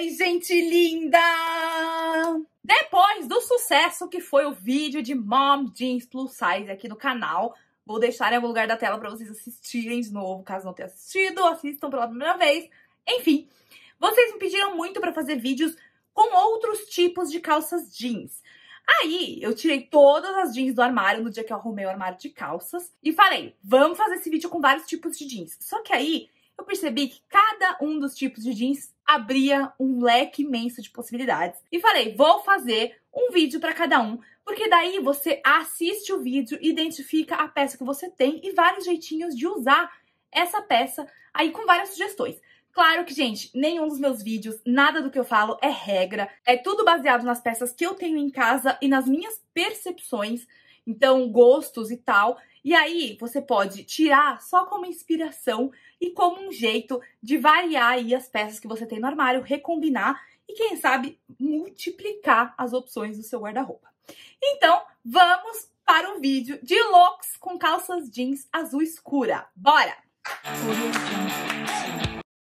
Oi, gente linda! Depois do sucesso que foi o vídeo de Mom Jeans Plus Size aqui no canal, vou deixar em algum lugar da tela para vocês assistirem de novo, caso não tenham assistido, assistam pela primeira vez. Enfim, vocês me pediram muito para fazer vídeos com outros tipos de calças jeans. Aí, eu tirei todas as jeans do armário no dia que eu arrumei o armário de calças e falei, vamos fazer esse vídeo com vários tipos de jeans. Só que aí, eu percebi que cada um dos tipos de jeans abria um leque imenso de possibilidades. E falei, vou fazer um vídeo para cada um, porque daí você assiste o vídeo, identifica a peça que você tem e vários jeitinhos de usar essa peça aí com várias sugestões. Claro que, gente, nenhum dos meus vídeos, nada do que eu falo é regra. É tudo baseado nas peças que eu tenho em casa e nas minhas percepções, então gostos e tal. E aí você pode tirar só como inspiração e como um jeito de variar aí as peças que você tem no armário, recombinar e quem sabe multiplicar as opções do seu guarda-roupa. Então, vamos para o vídeo de looks com calças jeans azul escura. Bora!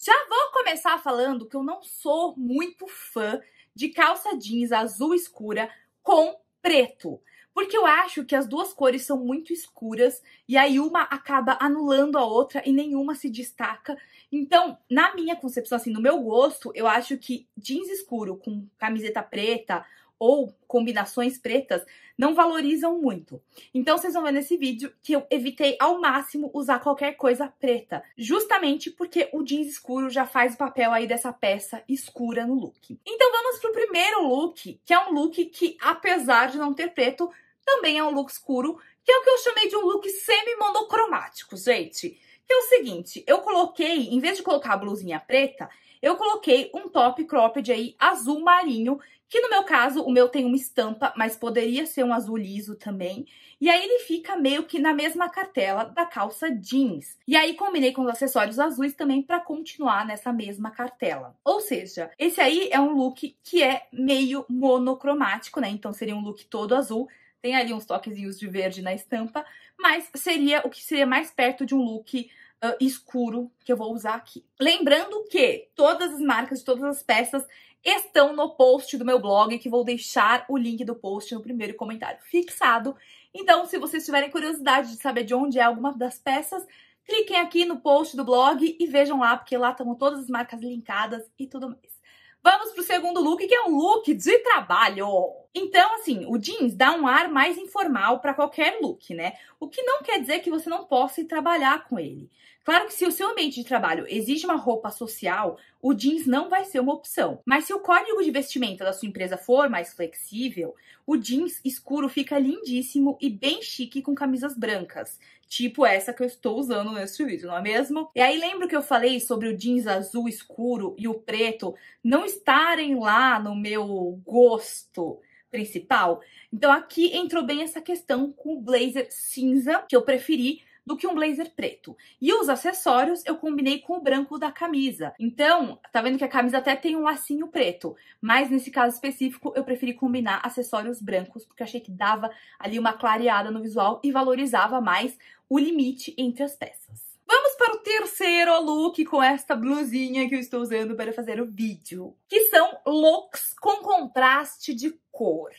Já vou começar falando que eu não sou muito fã de calça jeans azul escura com preto. Porque eu acho que as duas cores são muito escuras e aí uma acaba anulando a outra e nenhuma se destaca. Então, na minha concepção, assim, no meu gosto, eu acho que jeans escuro com camiseta preta ou combinações pretas não valorizam muito. Então vocês vão ver nesse vídeo que eu evitei ao máximo usar qualquer coisa preta, justamente porque o jeans escuro já faz o papel aí dessa peça escura no look. Então vamos pro primeiro look, que é um look que apesar de não ter preto, também é um look escuro, que é o que eu chamei de um look semi monocromático, gente que então, é o seguinte, eu coloquei, em vez de colocar a blusinha preta, eu coloquei um top cropped aí azul marinho, que no meu caso, o meu tem uma estampa, mas poderia ser um azul liso também. E aí ele fica meio que na mesma cartela da calça jeans. E aí combinei com os acessórios azuis também para continuar nessa mesma cartela. Ou seja, esse aí é um look que é meio monocromático, né? Então seria um look todo azul, tem ali uns toquezinhos de verde na estampa, mas seria o que seria mais perto de um look Uh, escuro que eu vou usar aqui. Lembrando que todas as marcas de todas as peças estão no post do meu blog, que vou deixar o link do post no primeiro comentário fixado. Então, se vocês tiverem curiosidade de saber de onde é alguma das peças, cliquem aqui no post do blog e vejam lá, porque lá estão todas as marcas linkadas e tudo mais. Vamos pro segundo look, que é o look de trabalho. Então, assim, o jeans dá um ar mais informal para qualquer look, né? O que não quer dizer que você não possa trabalhar com ele. Claro que se o seu ambiente de trabalho exige uma roupa social, o jeans não vai ser uma opção. Mas se o código de vestimenta da sua empresa for mais flexível, o jeans escuro fica lindíssimo e bem chique com camisas brancas tipo essa que eu estou usando neste vídeo, não é mesmo? E aí lembro que eu falei sobre o jeans azul escuro e o preto não estarem lá no meu gosto principal? Então aqui entrou bem essa questão com o blazer cinza que eu preferi do que um blazer preto. E os acessórios eu combinei com o branco da camisa. Então, tá vendo que a camisa até tem um lacinho preto, mas nesse caso específico eu preferi combinar acessórios brancos porque achei que dava ali uma clareada no visual e valorizava mais o limite entre as peças. Vamos para o terceiro look com esta blusinha que eu estou usando para fazer o vídeo, que são looks com contraste de cor.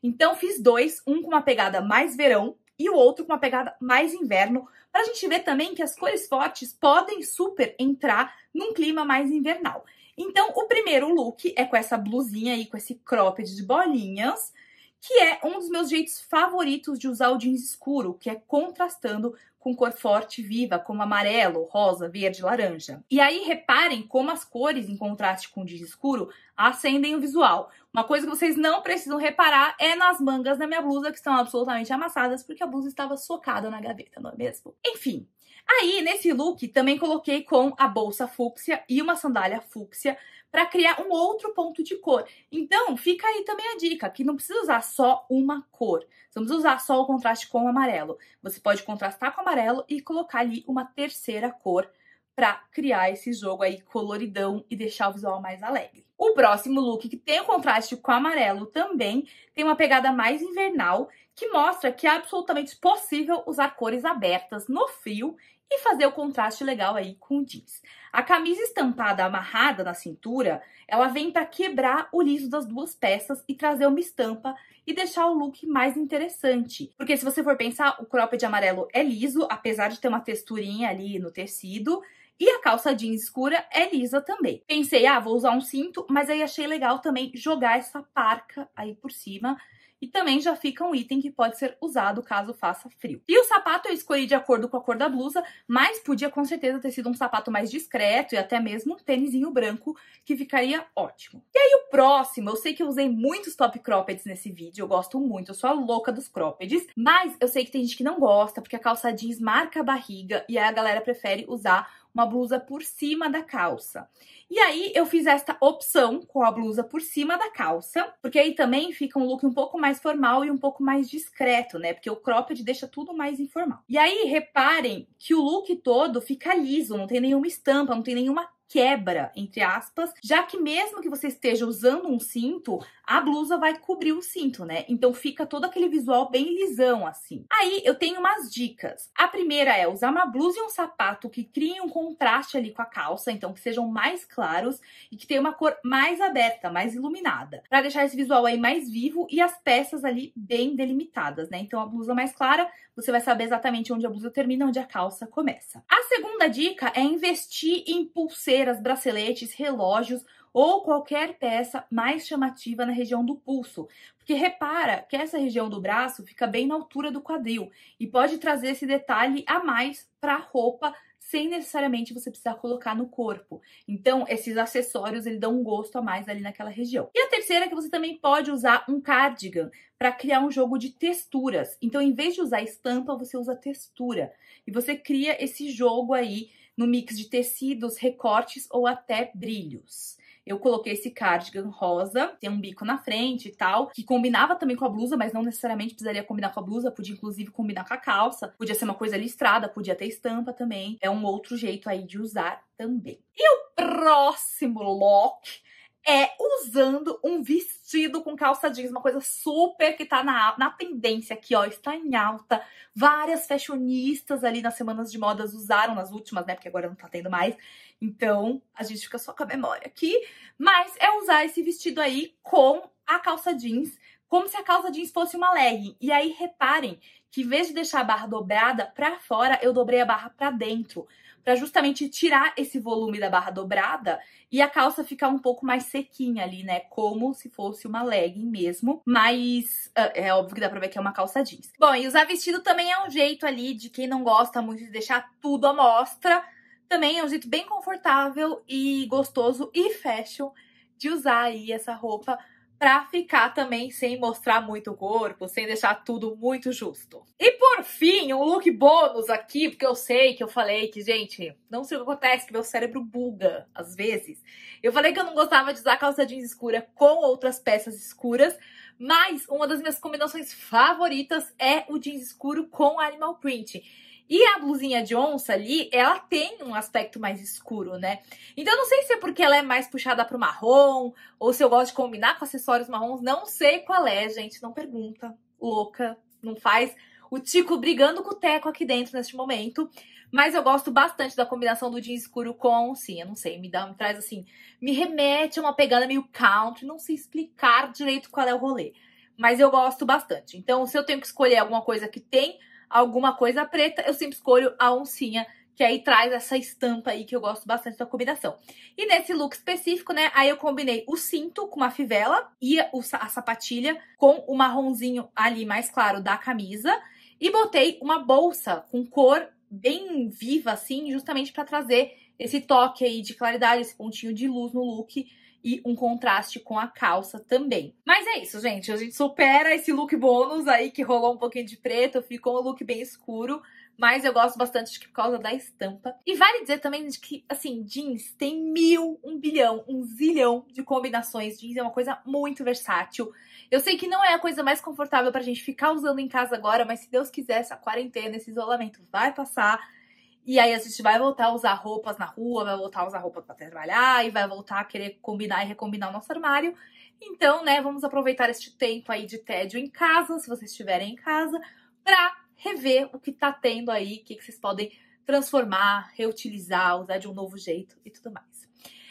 Então fiz dois, um com uma pegada mais verão, e o outro com uma pegada mais inverno, para a gente ver também que as cores fortes podem super entrar num clima mais invernal. Então, o primeiro look é com essa blusinha aí, com esse cropped de bolinhas, que é um dos meus jeitos favoritos de usar o jeans escuro, que é contrastando com cor forte e viva, como amarelo, rosa, verde, laranja. E aí reparem como as cores em contraste com o giz escuro acendem o visual. Uma coisa que vocês não precisam reparar é nas mangas da minha blusa que estão absolutamente amassadas porque a blusa estava socada na gaveta, não é mesmo? Enfim, Aí, nesse look, também coloquei com a bolsa fúcsia e uma sandália fúcsia para criar um outro ponto de cor. Então, fica aí também a dica, que não precisa usar só uma cor. Vamos usar só o contraste com o amarelo. Você pode contrastar com o amarelo e colocar ali uma terceira cor para criar esse jogo aí coloridão e deixar o visual mais alegre. O próximo look, que tem o contraste com o amarelo também, tem uma pegada mais invernal, que mostra que é absolutamente possível usar cores abertas no frio e fazer o contraste legal aí com o jeans. A camisa estampada amarrada na cintura, ela vem para quebrar o liso das duas peças e trazer uma estampa e deixar o look mais interessante. Porque se você for pensar, o cropped amarelo é liso, apesar de ter uma texturinha ali no tecido, e a calça jeans escura é lisa também. Pensei, ah, vou usar um cinto, mas aí achei legal também jogar essa parca aí por cima e também já fica um item que pode ser usado caso faça frio. E o sapato eu escolhi de acordo com a cor da blusa, mas podia com certeza ter sido um sapato mais discreto e até mesmo um tênisinho branco, que ficaria ótimo. E aí o próximo, eu sei que eu usei muitos top croppeds nesse vídeo, eu gosto muito, eu sou a louca dos croppeds, mas eu sei que tem gente que não gosta, porque a calça jeans marca a barriga e aí a galera prefere usar uma blusa por cima da calça. E aí eu fiz esta opção com a blusa por cima da calça, porque aí também fica um look um pouco mais formal e um pouco mais discreto, né? Porque o cropped deixa tudo mais informal. E aí reparem que o look todo fica liso, não tem nenhuma estampa, não tem nenhuma quebra, entre aspas, já que mesmo que você esteja usando um cinto, a blusa vai cobrir o cinto, né? Então fica todo aquele visual bem lisão assim. Aí eu tenho umas dicas. A primeira é usar uma blusa e um sapato que criem um contraste ali com a calça, então que sejam mais claros e que tenha uma cor mais aberta, mais iluminada, para deixar esse visual aí mais vivo e as peças ali bem delimitadas, né? Então a blusa mais clara, você vai saber exatamente onde a blusa termina, onde a calça começa. A segunda dica é investir em pulseiras, braceletes, relógios ou qualquer peça mais chamativa na região do pulso, porque repara que essa região do braço fica bem na altura do quadril e pode trazer esse detalhe a mais para a roupa sem necessariamente você precisar colocar no corpo. Então, esses acessórios ele dão um gosto a mais ali naquela região. E a terceira é que você também pode usar um cardigan para criar um jogo de texturas. Então, em vez de usar estampa, você usa textura e você cria esse jogo aí no mix de tecidos, recortes ou até brilhos eu coloquei esse cardigan rosa, tem um bico na frente e tal, que combinava também com a blusa, mas não necessariamente precisaria combinar com a blusa, podia inclusive combinar com a calça, podia ser uma coisa listrada, podia ter estampa também. É um outro jeito aí de usar também. E o próximo look é usando um vestido com calça jeans, uma coisa super que tá na, na tendência aqui, ó, está em alta. Várias fashionistas ali nas semanas de modas usaram, nas últimas, né, porque agora não tá tendo mais. Então, a gente fica só com a memória aqui, mas é usar esse vestido aí com a calça jeans, como se a calça jeans fosse uma legging. E aí reparem que em vez de deixar a barra dobrada para fora, eu dobrei a barra para dentro para justamente tirar esse volume da barra dobrada e a calça ficar um pouco mais sequinha ali, né? Como se fosse uma legging mesmo, mas uh, é óbvio que dá pra ver que é uma calça jeans. Bom, e usar vestido também é um jeito ali de quem não gosta muito de deixar tudo à mostra. Também é um jeito bem confortável e gostoso e fashion de usar aí essa roupa para ficar também sem mostrar muito o corpo, sem deixar tudo muito justo. E por fim, um look bônus aqui, porque eu sei que eu falei que, gente, não sei o que acontece, que meu cérebro buga às vezes. Eu falei que eu não gostava de usar calça jeans escura com outras peças escuras, mas uma das minhas combinações favoritas é o jeans escuro com animal print. E a blusinha de onça ali, ela tem um aspecto mais escuro, né? Então eu não sei se é porque ela é mais puxada pro marrom, ou se eu gosto de combinar com acessórios marrons, não sei qual é, gente, não pergunta. Louca, não faz o Tico brigando com o Teco aqui dentro neste momento. Mas eu gosto bastante da combinação do jeans escuro com, sim, eu não sei, me dá, me traz assim, me remete a uma pegada meio country, não sei explicar direito qual é o rolê, mas eu gosto bastante. Então, se eu tenho que escolher alguma coisa que tem alguma coisa preta, eu sempre escolho a oncinha, que aí traz essa estampa aí que eu gosto bastante da combinação. E nesse look específico, né, aí eu combinei o cinto com uma fivela e a sapatilha com o marronzinho ali mais claro da camisa e botei uma bolsa com cor bem viva assim, justamente para trazer esse toque aí de claridade, esse pontinho de luz no look e um contraste com a calça também. Mas é isso, gente. A gente supera esse look bônus aí que rolou um pouquinho de preto, ficou um look bem escuro mas eu gosto bastante por causa da estampa. E vale dizer também de que, assim, jeans tem mil, um bilhão, um zilhão de combinações. Jeans é uma coisa muito versátil. Eu sei que não é a coisa mais confortável pra gente ficar usando em casa agora, mas se Deus quiser, essa quarentena, esse isolamento vai passar e aí a gente vai voltar a usar roupas na rua, vai voltar a usar roupas para trabalhar e vai voltar a querer combinar e recombinar o nosso armário. Então, né, vamos aproveitar este tempo aí de tédio em casa, se vocês estiverem em casa, para rever o que tá tendo aí, o que, que vocês podem transformar, reutilizar, usar de um novo jeito e tudo mais.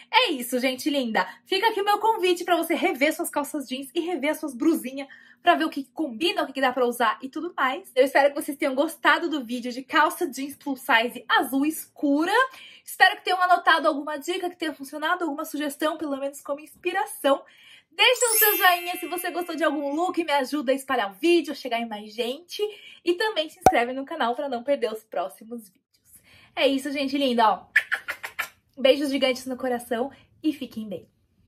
É isso, gente linda. Fica aqui o meu convite para você rever suas calças jeans e rever suas blusinhas para ver o que combina, o que dá para usar e tudo mais. Eu espero que vocês tenham gostado do vídeo de calça jeans plus size azul escura. Espero que tenham anotado alguma dica que tenha funcionado, alguma sugestão, pelo menos como inspiração. Deixa o seu joinha se você gostou de algum look, me ajuda a espalhar o vídeo, a chegar em mais gente. E também se inscreve no canal para não perder os próximos vídeos. É isso, gente linda, ó. Beijos gigantes no coração e fiquem bem.